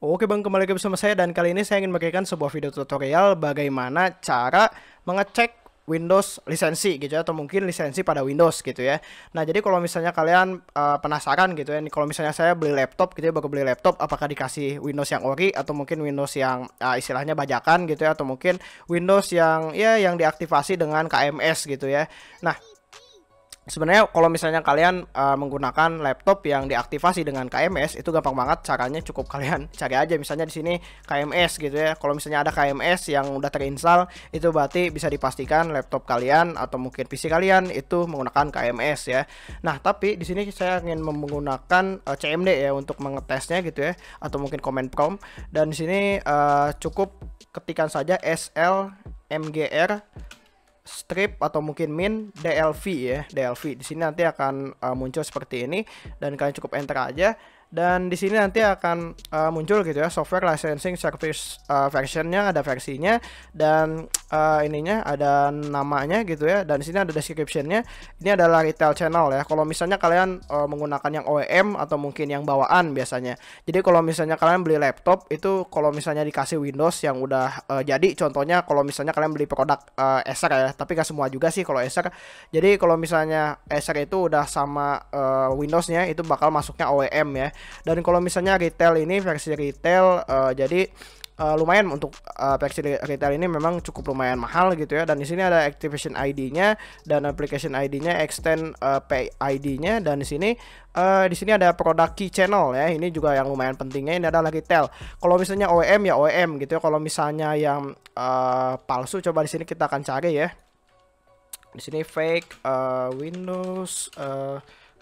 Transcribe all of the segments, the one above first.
Oke bang, kembali lagi bersama saya dan kali ini saya ingin memberikan sebuah video tutorial bagaimana cara mengecek Windows lisensi gitu ya atau mungkin lisensi pada Windows gitu ya. Nah, jadi kalau misalnya kalian uh, penasaran gitu ya, kalau misalnya saya beli laptop gitu ya, baru beli laptop apakah dikasih Windows yang ori atau mungkin Windows yang uh, istilahnya bajakan gitu ya atau mungkin Windows yang ya yang diaktifasi dengan KMS gitu ya. Nah, sebenarnya kalau misalnya kalian uh, menggunakan laptop yang diaktifasi dengan KMS itu gampang banget caranya cukup kalian cari aja misalnya di sini KMS gitu ya kalau misalnya ada KMS yang udah terinstall itu berarti bisa dipastikan laptop kalian atau mungkin PC kalian itu menggunakan KMS ya nah tapi di sini saya ingin menggunakan uh, eh, CMD ya untuk mengetesnya gitu ya atau mungkin command prompt dan di sini uh, cukup ketikan saja SL MGR strip atau mungkin min DLV ya DLV di sini nanti akan uh, muncul seperti ini dan kalian cukup enter aja dan di sini nanti akan uh, muncul gitu ya software licensing service uh, versionnya ada versinya dan uh, ininya ada namanya gitu ya dan di sini ada descriptionnya ini adalah retail channel ya kalau misalnya kalian uh, menggunakan yang OEM atau mungkin yang bawaan biasanya jadi kalau misalnya kalian beli laptop itu kalau misalnya dikasih Windows yang udah uh, jadi contohnya kalau misalnya kalian beli produk uh, Acer ya tapi gak semua juga sih kalau Acer jadi kalau misalnya Acer itu udah sama uh, Windowsnya itu bakal masuknya OEM ya dan kalau misalnya retail ini versi retail uh, jadi uh, lumayan untuk uh, versi retail ini memang cukup lumayan mahal gitu ya dan di sini ada activation ID-nya dan application ID-nya extend uh, ID-nya dan di sini uh, di sini ada produk key channel ya ini juga yang lumayan pentingnya ini adalah retail kalau misalnya OEM ya OEM gitu ya kalau misalnya yang uh, palsu coba di sini kita akan cari ya di sini fake uh, Windows uh,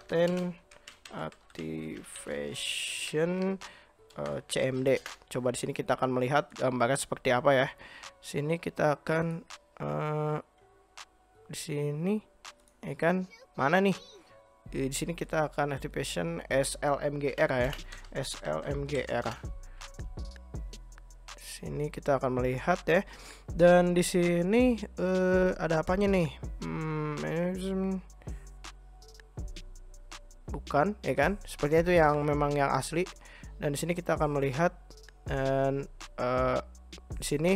10 activation uh, eh, CMD. Coba di sini kita akan melihat gambarnya seperti apa ya. Sini kita akan uh, di sini ya kan? mana nih? Di sini kita akan activation SLMGR ya, SLMGR. Di sini kita akan melihat ya. Dan di sini uh, ada apanya nih? Hmm, bukan ya kan sepertinya itu yang memang yang asli dan di sini kita akan melihat dan uh, di sini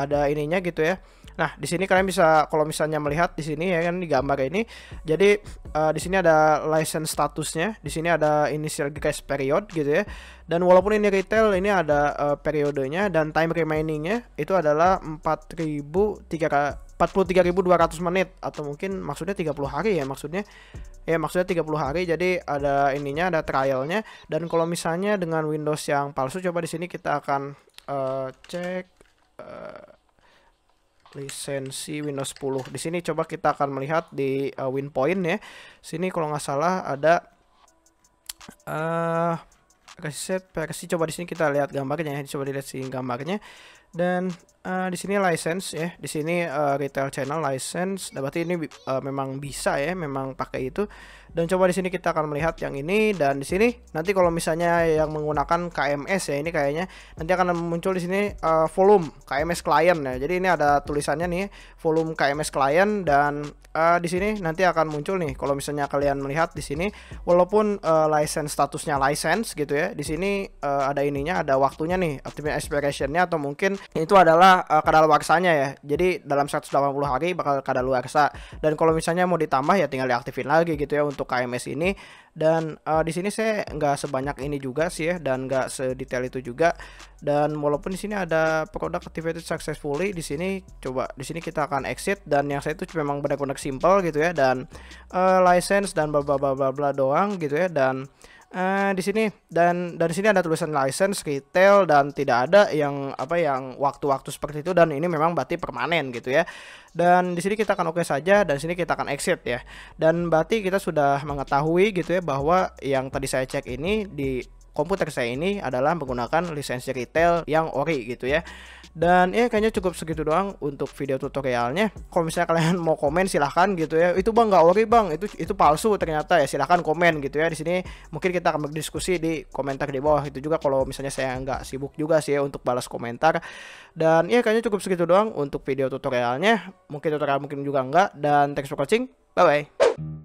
ada ininya gitu ya nah di sini kalian bisa kalau misalnya melihat di sini ya kan di gambar ini jadi uh, di sini ada license statusnya di sini ada initial grace period gitu ya dan walaupun ini retail ini ada uh, periodenya dan time remainingnya itu adalah 4300 43.200 menit atau mungkin maksudnya 30 hari ya maksudnya ya maksudnya 30 hari jadi ada ininya ada trialnya dan kalau misalnya dengan Windows yang palsu coba di sini kita akan uh, cek uh, lisensi Windows 10 di sini coba kita akan melihat di uh, eh, WinPoint ya sini kalau nggak salah ada uh, reset versi coba di sini kita lihat gambarnya coba dilihat sini gambarnya dan uh, di sini license ya di sini uh, retail channel license nah, berarti ini uh, memang bisa ya memang pakai itu dan coba di sini kita akan melihat yang ini dan di sini nanti kalau misalnya yang menggunakan KMS ya ini kayaknya nanti akan muncul di sini uh, volume KMS client ya jadi ini ada tulisannya nih volume KMS client dan uh, di sini nanti akan muncul nih kalau misalnya kalian melihat di sini walaupun uh, license statusnya license gitu ya di sini uh, ada ininya ada waktunya nih ultimate expirationnya atau mungkin itu adalah uh, eh, kadaluarsanya ya. Jadi dalam 180 hari bakal kadaluarsa. Dan kalau misalnya mau ditambah ya tinggal diaktifin lagi gitu ya untuk KMS ini. Dan uh, di sini saya nggak sebanyak ini juga sih ya dan nggak sedetail itu juga. Dan walaupun di sini ada produk activated successfully, di sini coba di sini kita akan exit dan yang saya itu memang benar-benar simple gitu ya dan uh, license dan bla bla bla bla doang gitu ya dan uh, di sini dan dari sini ada tulisan license retail dan tidak ada yang apa yang waktu-waktu seperti itu dan ini memang berarti permanen gitu ya dan di sini kita akan oke okay saja dan sini kita akan exit ya dan berarti kita sudah mengetahui gitu ya bahwa yang tadi saya cek ini di komputer saya ini adalah menggunakan lisensi retail yang ori gitu ya dan ya kayaknya cukup segitu doang untuk video tutorialnya kalau misalnya kalian mau komen silahkan gitu ya itu bang nggak ori bang itu itu palsu ternyata ya silahkan komen gitu ya di sini mungkin kita akan berdiskusi di komentar di bawah itu juga kalau misalnya saya nggak sibuk juga sih ya untuk balas komentar dan ya kayaknya cukup segitu doang untuk video tutorialnya mungkin tutorial mungkin juga enggak dan thanks for watching bye bye